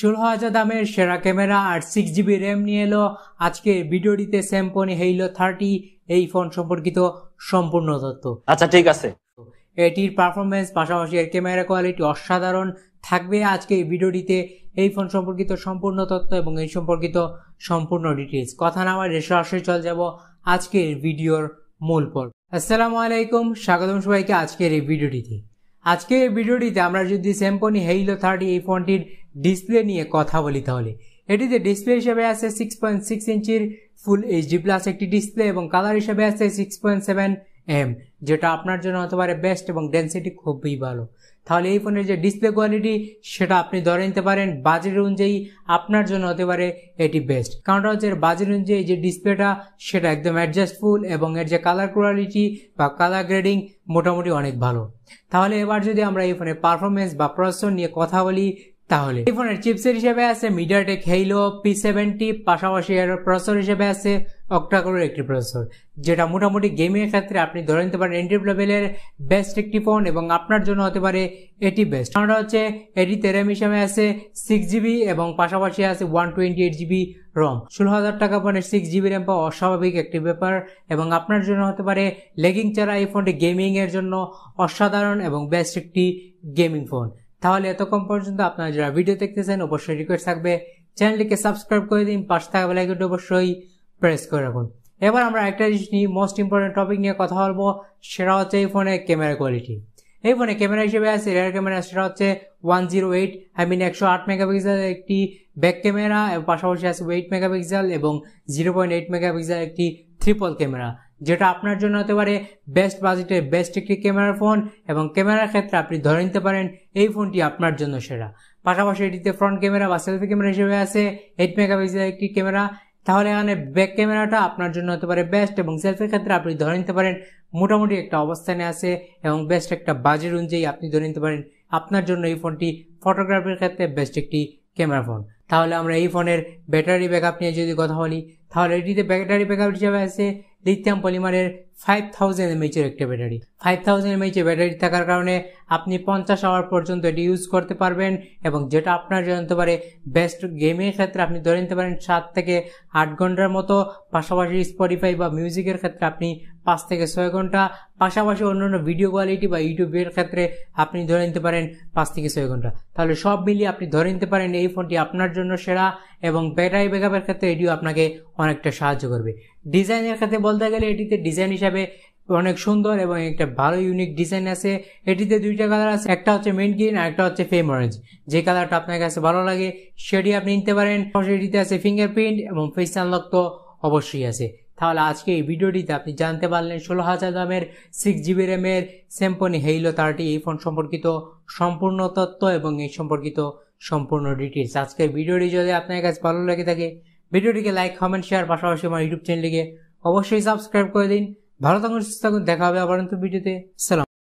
ষোলো হাজার দামের সেরা ক্যামেরা আর সিক্স জিবি র্যাম নিয়ে এলো আজকের ভিডিওটিতে স্যামপনি হেইলো থার্টি এই ফোন সম্পর্কিত সম্পূর্ণ তথ্য আচ্ছা ঠিক আছে এটির পারফরমেন্স পাশাপাশি এর ক্যামেরা কোয়ালিটি অসাধারণ থাকবে আজকে এই ভিডিওটিতে এই ফোন সম্পর্কিত সম্পূর্ণ তথ্য এবং এই সম্পর্কিত সম্পূর্ণ ডিটেলস কথা না আমার সরাসরি চল যাব আজকের ভিডিওর মূল পর্ব আসসালামু আলাইকুম স্বাগতম সবাইকে আজকের এই ভিডিওটিতে আজকে এই ভিডিওটিতে আমরা যদি স্যাম্পনি হেইলো থার্টি এই ফোনটির ডিসপ্লে নিয়ে কথা বলি তাহলে এটিতে ডিসপ্লে হিসেবে আছে সিক্স পয়েন্ট সিক্স ইঞ্চির ফুল এইচডি প্লাস একটি ডিসপ্লে এবং কালার হিসেবে আছে সিক্স পয়েন্ট সেভেন এম যেটা আপনার জন্য হতে পারে বেস্ট এবং ডেন্সিটি খুবই ভালো তাহলে এই ফোনের যে ডিসপ্লে কোয়ালিটি সেটা আপনি ধরে নিতে পারেন বাজেট অনুযায়ী আপনার জন্য হতে পারে এটি বেস্ট কারণটা হচ্ছে বাজেট অনুযায়ী যে ডিসপ্লেটা সেটা একদম অ্যাডজাস্টফুল এবং এর যে কালার কোয়ালিটি বা কালার গ্রেডিং মোটামুটি অনেক ভালো তাহলে এবার যদি আমরা এই ফোনের পারফরমেন্স বা প্রসেসর নিয়ে কথা বলি তাহলে এই ফোনের চিপসের হিসেবে আছে মিডিয়াটেক হেইলো পি সেভেন্টি পাশাপাশি এর প্রসর হিসেবে আছে অক্টাকোরের একটি প্রসর যেটা মোটামুটি গেমিংয়ের ক্ষেত্রে আপনি ধরে নিতে পারেন এন্ট্রি লেভেলের বেস্ট একটি ফোন এবং আপনার জন্য হতে পারে এটি বেস্ট আমরা হচ্ছে এটি তেরাম হিসেবে আছে সিক্স জিবি এবং পাশাপাশি আছে one twenty eight GB ROM ষোলো হাজার টাকা ফোনের সিক্স জিবি র্যাম পাওয়া অস্বাভাবিক একটি ব্যাপার এবং আপনার জন্য হতে পারে লেগিং ছাড়া এই ফোনটি গেমিংয়ের জন্য অসাধারণ এবং বেস্ট একটি গেমিং ফোন তাহলে এতক্ষণ পর্যন্ত আপনারা যারা ভিডিও দেখতেছেন অবশ্যই রিকোয়েস্ট থাকবে চ্যানেলটিকে সাবস্ক্রাইব করে দিন পাশে থাকা বেলাইকনটি অবশ্যই প্রেস করে রাখুন এবার আমরা একটা জিনিস নিয়ে মোস্ট ইম্পর্টেন্ট টপিক নিয়ে কথা বলবো সেটা হচ্ছে এই ফোনের ক্যামেরা কোয়ালিটি এই ফোনে ক্যামেরা হিসেবে আছে রেয়ার ক্যামেরা সেটা হচ্ছে one zero eight I mean একশো আট মেগাপিক্সেল একটি ব্যাক ক্যামেরা এবং পাশাপাশি আছে এইট মেগাপিক্সেল এবং জিরো পয়েন্ট এইট মেগাপিক্সেল একটি ট্রিপল ক্যামেরা যেটা আপনার জন্য হতে পারে বেস্ট বাজেটে বেস্ট একটি ক্যামেরা ফোন এবং ক্যামেরার ক্ষেত্রে আপনি ধরে নিতে পারেন এই ফোনটি আপনার জন্য সেরা পাশাপাশি এটিতে ফ্রন্ট ক্যামেরা বা সেলফি ক্যামেরা হিসেবে আছে এইট মেগাপিক্সেল একটি ক্যামেরা তাহলে এখানে ব্যাক ক্যামেরাটা আপনার জন্য হতে পারে বেস্ট এবং সেলফির ক্ষেত্রে আপনি ধরে নিতে পারেন মোটামুটি একটা অবস্থানে আছে এবং বেস্ট একটা বাজেট অনুযায়ী আপনি ধরে নিতে পারেন আপনার জন্য এই ফোনটি ফটোগ্রাফির ক্ষেত্রে বেস্ট একটি ক্যামেরা ফোন তাহলে আমরা এই ফোনের ব্যাটারি ব্যাকআপ নিয়ে যদি কথা বলি তাহলে এটিতে ব্যাটারি ব্যাকআপ হিসাবে আছে লিথিয়াম পলিমারের ফাইভ থাউজেন্ড এইচের একটা ব্যাটারি ফাইভ থাউজেন্ড এমএইচে ব্যাটারি থাকার কারণে আপনি পঞ্চাশ আওয়ার পর্যন্ত এটি ইউজ করতে পারবেন এবং যেটা আপনার জানতে পারে বেস্ট গেমের ক্ষেত্রে আপনি ধরে নিতে পারেন সাত থেকে আট ঘন্টার মতো পাশাপাশি স্পটিফাই বা মিউজিকের ক্ষেত্রে আপনি পাঁচ থেকে ছয় ঘন্টা পাশাপাশি অন্যান্য ভিডিও কোয়ালিটি বা ইউটিউবের ক্ষেত্রে আপনি ধরে নিতে পারেন পাঁচ থেকে ছয় ঘন্টা তাহলে সব মিলিয়ে আপনি ধরে নিতে পারেন এই ফোনটি আপনার জন্য সেরা এবং ব্যাটারি ব্যাকআপের ক্ষেত্রে এটিও আপনাকে অনেকটা সাহায্য করবে ডিজাইনের ক্ষেত্রে বলতে গেলে এটিতে ডিজাইন হিসাবে অনেক সুন্দর এবং একটা ভালো ইউনিক ডিজাইন আছে এটিতে দুইটা কালার আছে একটা হচ্ছে মেন গ্রিন আর একটা হচ্ছে ফেম অরেঞ্জ যে কালারটা আপনার কাছে ভালো লাগে সেটি আপনি নিতে পারেন এটিতে আছে ফিঙ্গারপ্রিন্ট এবং ফেস আনলক তো অবশ্যই আছে তাহলে আজকে এই ভিডিওটিতে আপনি জানতে পারলেন ষোলো হাজার দামের সিক্স জিবি র্যামের স্যাম্পনি হেইলো তারটি এই ফোন সম্পর্কিত সম্পূর্ণ তথ্য এবং এই সম্পর্কিত সম্পূর্ণ ডিটেলস আজকের ভিডিওটি যদি আপনার কাছে ভালো লেগে থাকে ভিডিওটিকে লাইক কমেন্ট শেয়ার পাশাপাশি আমার ইউটিউব চ্যানেলটিকে অবশ্যই সাবস্ক্রাইব করে দিন ভারত আঙ্গুর সুস্থ থাকুন দেখা হবে আবার ভিডিওতে সালাম